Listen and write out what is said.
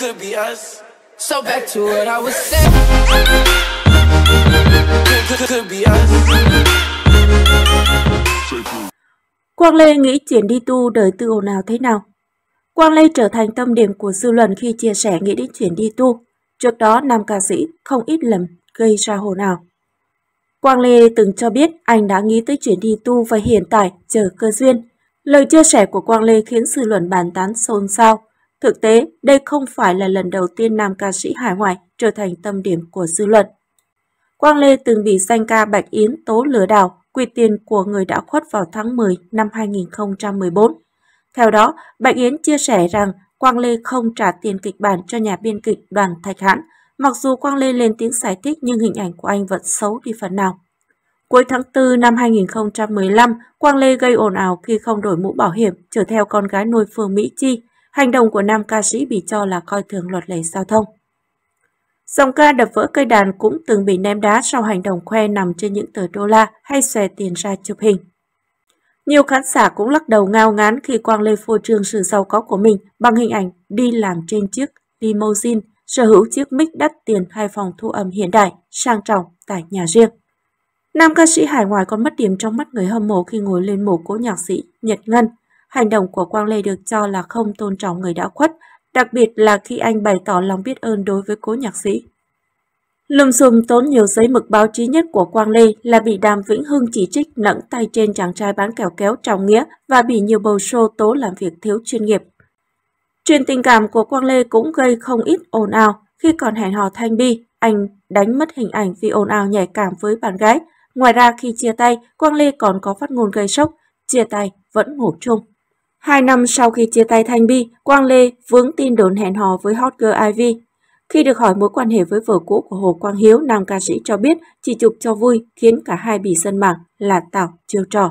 could be us. So back to what I was saying. Could, could be us. Quang Lê nghĩ chuyển đi tu đời tư ồn nào thế nào? Quang Lê trở thành tâm điểm của dư luận khi chia sẻ nghĩ đến chuyển đi tu. Trước đó, nam ca sĩ không ít lần gây ra hồ nào. Quang Lê từng cho biết anh đã nghĩ tới chuyển đi tu và hiện tại chờ cơ duyên. Lời chia sẻ của Quang Lê khiến dư luận bàn tán xôn xao. Thực tế, đây không phải là lần đầu tiên nam ca sĩ Hải ngoại trở thành tâm điểm của dư luận. Quang Lê từng bị danh ca Bạch Yến tố lừa đảo, quy tiền của người đã khuất vào tháng 10 năm 2014. Theo đó, Bạch Yến chia sẻ rằng Quang Lê không trả tiền kịch bản cho nhà biên kịch đoàn Thạch Hãn, mặc dù Quang Lê lên tiếng giải thích nhưng hình ảnh của anh vẫn xấu đi phần nào. Cuối tháng 4 năm 2015, Quang Lê gây ồn ào khi không đổi mũ bảo hiểm, chở theo con gái nuôi Phương Mỹ Chi, Hành động của nam ca sĩ bị cho là coi thường luật lệ giao thông. Dòng ca đập vỡ cây đàn cũng từng bị ném đá sau hành động khoe nằm trên những tờ đô la hay xòe tiền ra chụp hình. Nhiều khán giả cũng lắc đầu ngao ngán khi Quang Lê phô trương sự giàu có của mình bằng hình ảnh đi làm trên chiếc limousine, sở hữu chiếc mic đắt tiền hai phòng thu âm hiện đại, sang trọng tại nhà riêng. Nam ca sĩ hải ngoại còn mất điểm trong mắt người hâm mộ khi ngồi lên mồ cố nhạc sĩ Nhật Ngân Hành động của Quang Lê được cho là không tôn trọng người đã khuất, đặc biệt là khi anh bày tỏ lòng biết ơn đối với cố nhạc sĩ. Lùm xùm tốn nhiều giấy mực báo chí nhất của Quang Lê là bị Đàm Vĩnh Hưng chỉ trích nẫng tay trên chàng trai bán kẹo kéo trọng nghĩa và bị nhiều bầu show tố làm việc thiếu chuyên nghiệp. Chuyện tình cảm của Quang Lê cũng gây không ít ồn ào. Khi còn hẹn hò Thanh Bi, anh đánh mất hình ảnh vì ồn ào nhạy cảm với bạn gái. Ngoài ra khi chia tay, Quang Lê còn có phát ngôn gây sốc, chia tay vẫn ngủ chung. Hai năm sau khi chia tay Thanh Bi, Quang Lê vướng tin đồn hẹn hò với hot girl Ivy. Khi được hỏi mối quan hệ với vợ cũ của Hồ Quang Hiếu, nam ca sĩ cho biết chỉ chụp cho vui khiến cả hai bị sân mạng là tạo chiêu trò.